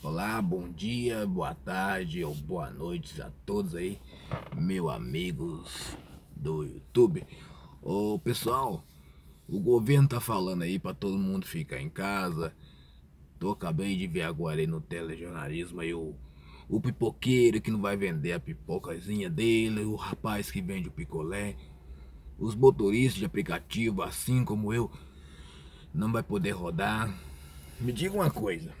Olá, bom dia, boa tarde ou boa noite a todos aí, meus amigos do YouTube. Ô pessoal, o governo tá falando aí para todo mundo ficar em casa. Tô acabei de ver agora aí no telejornalismo aí o, o pipoqueiro que não vai vender a pipocazinha dele, o rapaz que vende o picolé, os motoristas de aplicativo, assim como eu, não vai poder rodar. Me diga uma coisa.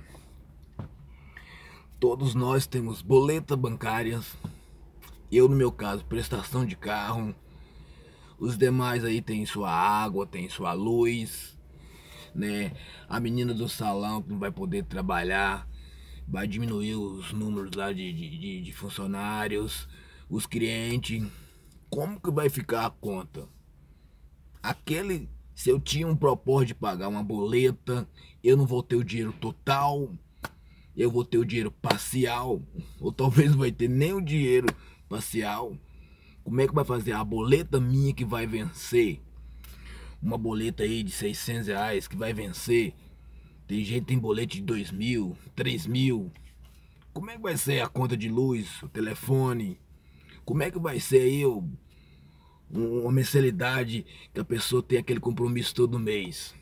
Todos nós temos boletas bancárias, eu no meu caso, prestação de carro. Os demais aí tem sua água, tem sua luz, né? A menina do salão que não vai poder trabalhar, vai diminuir os números lá de, de, de funcionários, os clientes. Como que vai ficar a conta? Aquele, se eu tinha um propósito de pagar uma boleta, eu não vou ter o dinheiro total eu vou ter o dinheiro parcial, ou talvez não vai ter nem o dinheiro parcial. Como é que vai fazer? A boleta minha que vai vencer. Uma boleta aí de 600 reais que vai vencer. Tem gente que tem boleto de 2 mil, 3 mil. Como é que vai ser a conta de luz, o telefone? Como é que vai ser aí o, uma mensalidade que a pessoa tem aquele compromisso todo mês?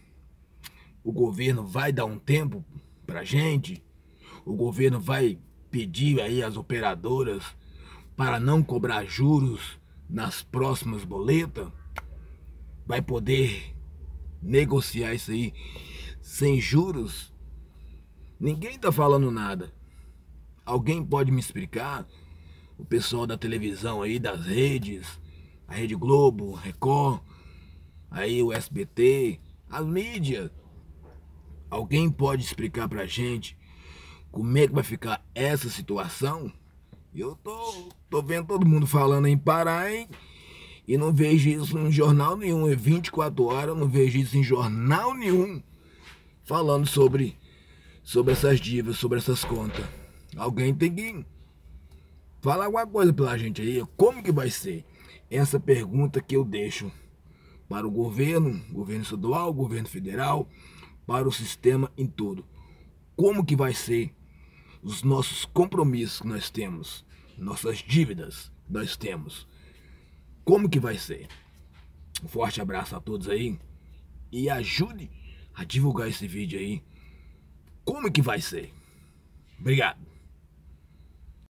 O governo vai dar um tempo pra gente? o governo vai pedir aí as operadoras para não cobrar juros nas próximas boletas, vai poder negociar isso aí sem juros? Ninguém tá falando nada. Alguém pode me explicar? O pessoal da televisão aí, das redes, a Rede Globo, Record, aí o SBT, a mídia. Alguém pode explicar pra gente como é que vai ficar essa situação? Eu tô, tô vendo todo mundo falando em parar, hein? E não vejo isso em jornal nenhum. É 24 horas, eu não vejo isso em jornal nenhum. Falando sobre, sobre essas dívidas, sobre essas contas. Alguém tem que falar alguma coisa pela gente aí. Como que vai ser? Essa pergunta que eu deixo para o governo, governo estadual, governo federal, para o sistema em todo. Como que vai ser os nossos compromissos que nós temos, nossas dívidas que nós temos. Como que vai ser? Um forte abraço a todos aí e ajude a divulgar esse vídeo aí. Como que vai ser? Obrigado.